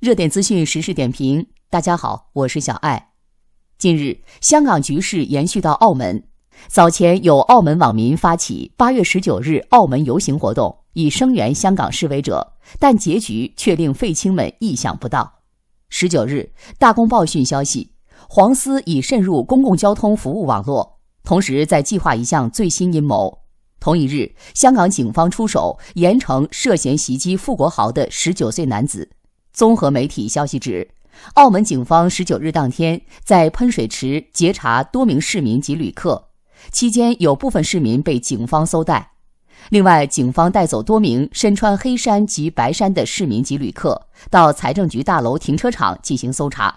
热点资讯，时事点评。大家好，我是小艾。近日，香港局势延续到澳门。早前有澳门网民发起八月十九日澳门游行活动，以声援香港示威者，但结局却令废青们意想不到。十九日，《大公报》讯消息，黄思已渗入公共交通服务网络，同时在计划一项最新阴谋。同一日，香港警方出手严惩涉嫌袭击傅国豪的十九岁男子。综合媒体消息指，澳门警方十九日当天在喷水池截查多名市民及旅客，期间有部分市民被警方搜带。另外，警方带走多名身穿黑衫及白衫的市民及旅客，到财政局大楼停车场进行搜查。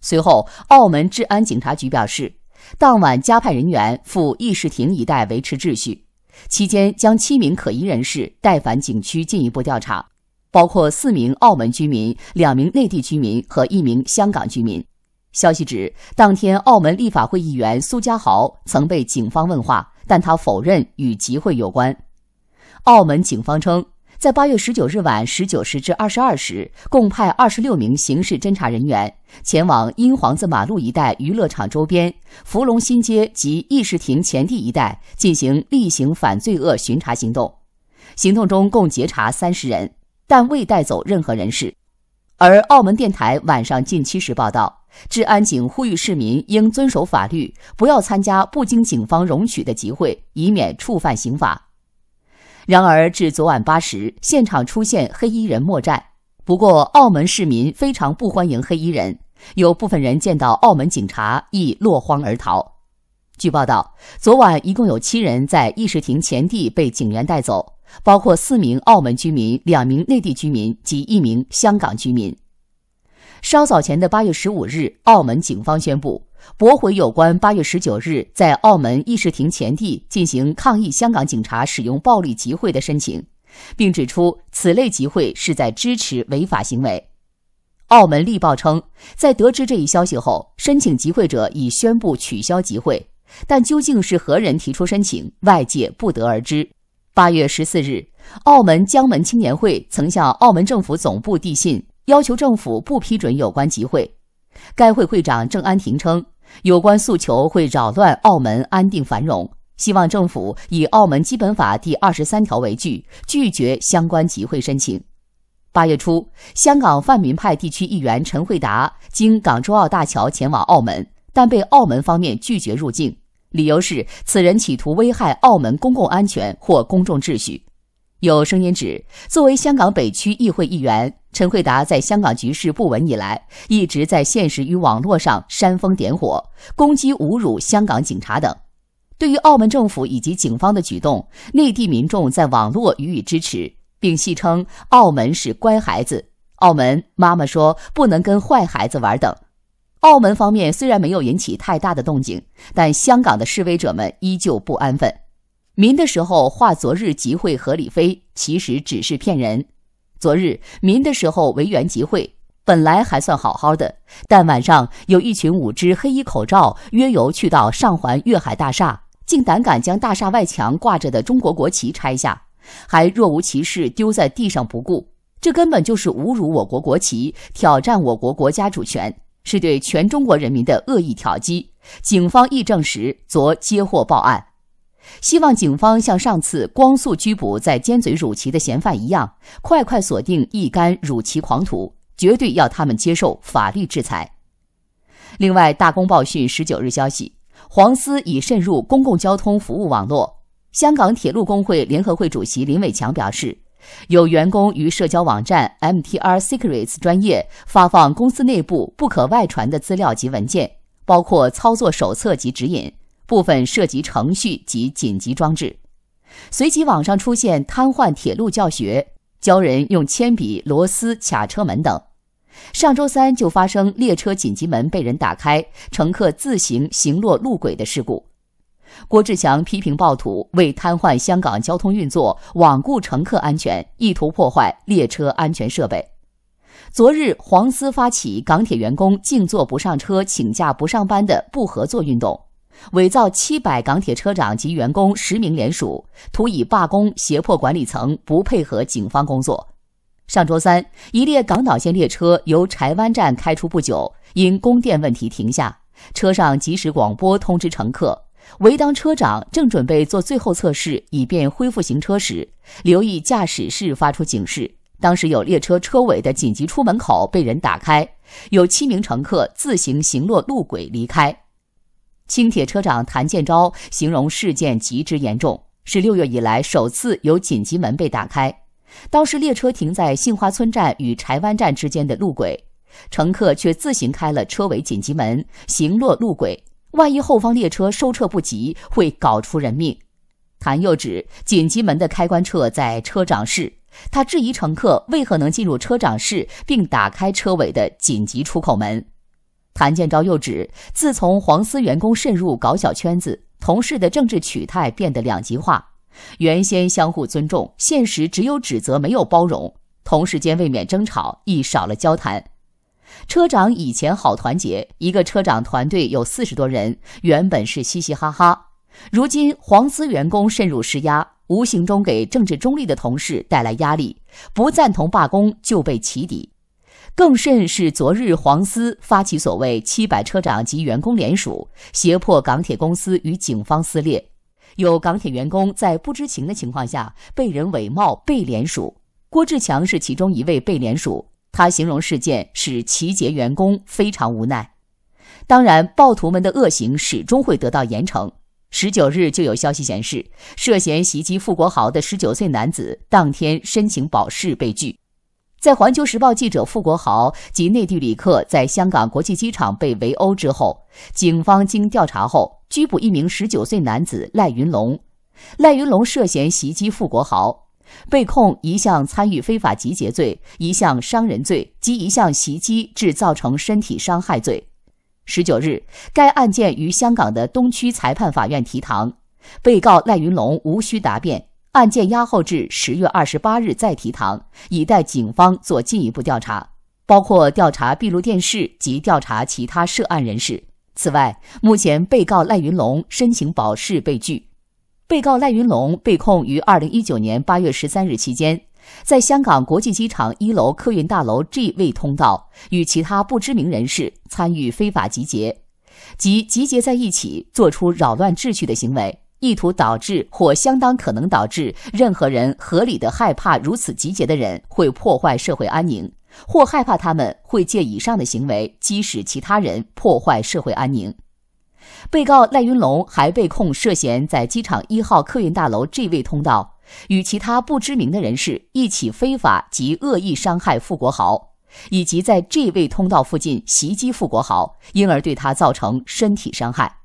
随后，澳门治安警察局表示，当晚加派人员赴议事亭一带维持秩序，期间将七名可疑人士带返警区进一步调查。包括四名澳门居民、两名内地居民和一名香港居民。消息指，当天澳门立法会议员苏家豪曾被警方问话，但他否认与集会有关。澳门警方称，在8月19日晚19时至22时，共派26名刑事侦查人员前往英皇子马路一带娱乐场周边、福蓉新街及议事亭前地一带进行例行反罪恶巡查行动，行动中共截查30人。但未带走任何人士，而澳门电台晚上近七时报道，治安警呼吁市民应遵守法律，不要参加不经警方容许的集会，以免触犯刑法。然而至昨晚八时，现场出现黑衣人莫战。不过澳门市民非常不欢迎黑衣人，有部分人见到澳门警察亦落荒而逃。据报道，昨晚一共有七人在议事亭前地被警员带走，包括四名澳门居民、两名内地居民及一名香港居民。稍早前的八月十五日，澳门警方宣布驳回有关八月十九日在澳门议事亭前地进行抗议香港警察使用暴力集会的申请，并指出此类集会是在支持违法行为。澳门力报称，在得知这一消息后，申请集会者已宣布取消集会。但究竟是何人提出申请，外界不得而知。八月十四日，澳门江门青年会曾向澳门政府总部递信，要求政府不批准有关集会。该会会长郑安婷称，有关诉求会扰乱澳门安定繁荣，希望政府以《澳门基本法》第二十三条为据，拒绝相关集会申请。八月初，香港泛民派地区议员陈惠达经港珠澳大桥前往澳门。但被澳门方面拒绝入境，理由是此人企图危害澳门公共安全或公众秩序。有声音指，作为香港北区议会议员，陈惠达在香港局势不稳以来，一直在现实与网络上煽风点火，攻击侮辱香港警察等。对于澳门政府以及警方的举动，内地民众在网络予以支持，并戏称澳门是乖孩子，澳门妈妈说不能跟坏孩子玩等。澳门方面虽然没有引起太大的动静，但香港的示威者们依旧不安分。民的时候话，昨日集会合理非，其实只是骗人。昨日民的时候围园集会，本来还算好好的，但晚上有一群五只黑衣口罩约游去到上环粤海大厦，竟胆敢将大厦外墙挂着的中国国旗拆下，还若无其事丢在地上不顾，这根本就是侮辱我国国旗，挑战我国国家主权。是对全中国人民的恶意挑击，警方亦证实昨接获报案，希望警方像上次光速拘捕在尖嘴乳鳍的嫌犯一样，快快锁定一干乳鳍狂徒，绝对要他们接受法律制裁。另外，《大公报》讯十九日消息，黄丝已渗入公共交通服务网络。香港铁路工会联合会主席林伟强表示。有员工于社交网站 MTR Secrets 专业发放公司内部不可外传的资料及文件，包括操作手册及指引，部分涉及程序及紧急装置。随即网上出现瘫痪铁路教学，教人用铅笔螺丝卡车门等。上周三就发生列车紧急门被人打开，乘客自行行落路轨的事故。郭志强批评暴徒为瘫痪香港交通运作，罔顾乘客安全，意图破坏列车安全设备。昨日，黄丝发起港铁员工静坐不上车、请假不上班的不合作运动，伪造七百港铁车长及员工实名联署，图以罢工胁迫管理层不配合警方工作。上周三，一列港岛线列车由柴湾站开出不久，因供电问题停下，车上即时广播通知乘客。唯当车长正准备做最后测试，以便恢复行车时，留意驾驶室发出警示。当时有列车车尾的紧急出门口被人打开，有七名乘客自行行落路轨离开。青铁车长谭建昭形容事件极之严重，是六月以来首次有紧急门被打开。当时列车停在杏花村站与柴湾站之间的路轨，乘客却自行开了车尾紧急门，行落路轨。万一后方列车收车不及，会搞出人命。谭又指紧急门的开关撤在车长室，他质疑乘客为何能进入车长室并打开车尾的紧急出口门。谭建钊又指，自从黄丝员工渗入搞小圈子，同事的政治取态变得两极化，原先相互尊重，现实只有指责没有包容，同事间未免争吵，亦少了交谈。车长以前好团结，一个车长团队有四十多人，原本是嘻嘻哈哈。如今黄丝员工渗入施压，无形中给政治中立的同事带来压力，不赞同罢工就被起底。更甚是昨日黄丝发起所谓“七百车长及员工联署”，胁迫港铁公司与警方撕裂。有港铁员工在不知情的情况下被人伪冒被联署，郭志强是其中一位被联署。他形容事件使齐杰员工非常无奈。当然，暴徒们的恶行始终会得到严惩。十九日就有消息显示，涉嫌袭击付国豪的十九岁男子当天申请保释被拒。在《环球时报》记者傅国豪及内地旅客在香港国际机场被围殴之后，警方经调查后拘捕一名十九岁男子赖云龙，赖云龙涉嫌袭击傅国豪。被控一项参与非法集结罪、一项伤人罪及一项袭击致造成身体伤害罪。十九日，该案件于香港的东区裁判法院提堂，被告赖云龙无需答辩，案件押后至十月二十八日再提堂，以待警方做进一步调查，包括调查闭路电视及调查其他涉案人士。此外，目前被告赖云龙申请保释被拒。被告赖云龙被控于二零一九年八月十三日期间，在香港国际机场一楼客运大楼 G 位通道与其他不知名人士参与非法集结，及集结在一起做出扰乱秩序的行为，意图导致或相当可能导致任何人合理的害怕如此集结的人会破坏社会安宁，或害怕他们会借以上的行为激使其他人破坏社会安宁。被告赖云龙还被控涉嫌在机场一号客运大楼 G 位通道与其他不知名的人士一起非法及恶意伤害傅国豪，以及在这位通道附近袭击傅国豪，因而对他造成身体伤害。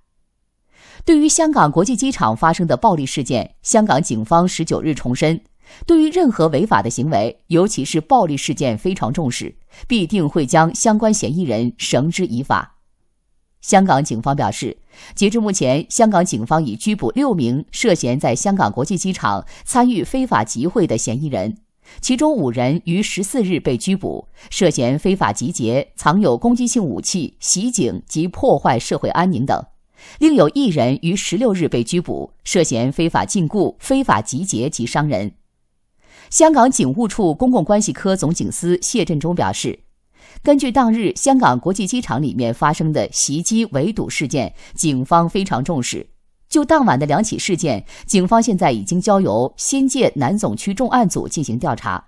对于香港国际机场发生的暴力事件，香港警方十九日重申，对于任何违法的行为，尤其是暴力事件非常重视，必定会将相关嫌疑人绳之以法。香港警方表示，截至目前，香港警方已拘捕六名涉嫌在香港国际机场参与非法集会的嫌疑人，其中五人于十四日被拘捕，涉嫌非法集结、藏有攻击性武器、袭警及破坏社会安宁等；另有一人于十六日被拘捕，涉嫌非法禁锢、非法集结及伤人。香港警务处公共关系科总警司谢振中表示。根据当日香港国际机场里面发生的袭击围堵事件，警方非常重视。就当晚的两起事件，警方现在已经交由新界南总区重案组进行调查。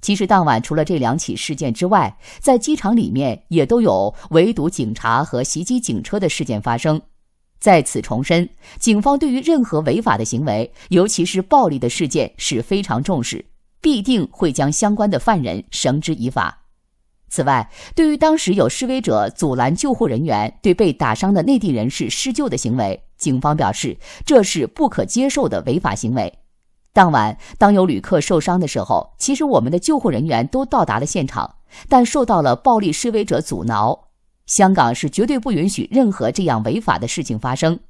其实当晚除了这两起事件之外，在机场里面也都有围堵警察和袭击警车的事件发生。在此重申，警方对于任何违法的行为，尤其是暴力的事件是非常重视，必定会将相关的犯人绳之以法。此外，对于当时有示威者阻拦救护人员对被打伤的内地人士施救的行为，警方表示这是不可接受的违法行为。当晚，当有旅客受伤的时候，其实我们的救护人员都到达了现场，但受到了暴力示威者阻挠。香港是绝对不允许任何这样违法的事情发生。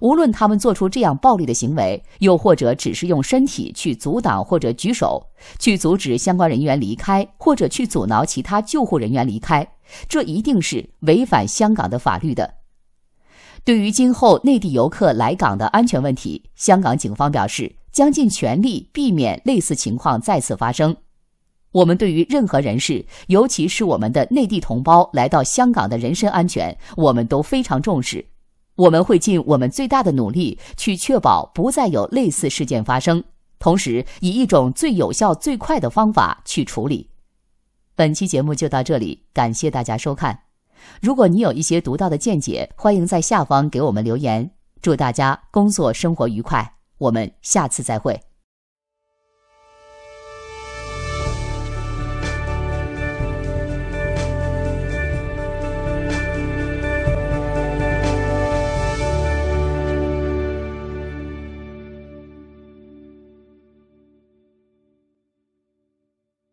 无论他们做出这样暴力的行为，又或者只是用身体去阻挡，或者举手去阻止相关人员离开，或者去阻挠其他救护人员离开，这一定是违反香港的法律的。对于今后内地游客来港的安全问题，香港警方表示将尽全力避免类似情况再次发生。我们对于任何人士，尤其是我们的内地同胞来到香港的人身安全，我们都非常重视。我们会尽我们最大的努力去确保不再有类似事件发生，同时以一种最有效、最快的方法去处理。本期节目就到这里，感谢大家收看。如果你有一些独到的见解，欢迎在下方给我们留言。祝大家工作生活愉快，我们下次再会。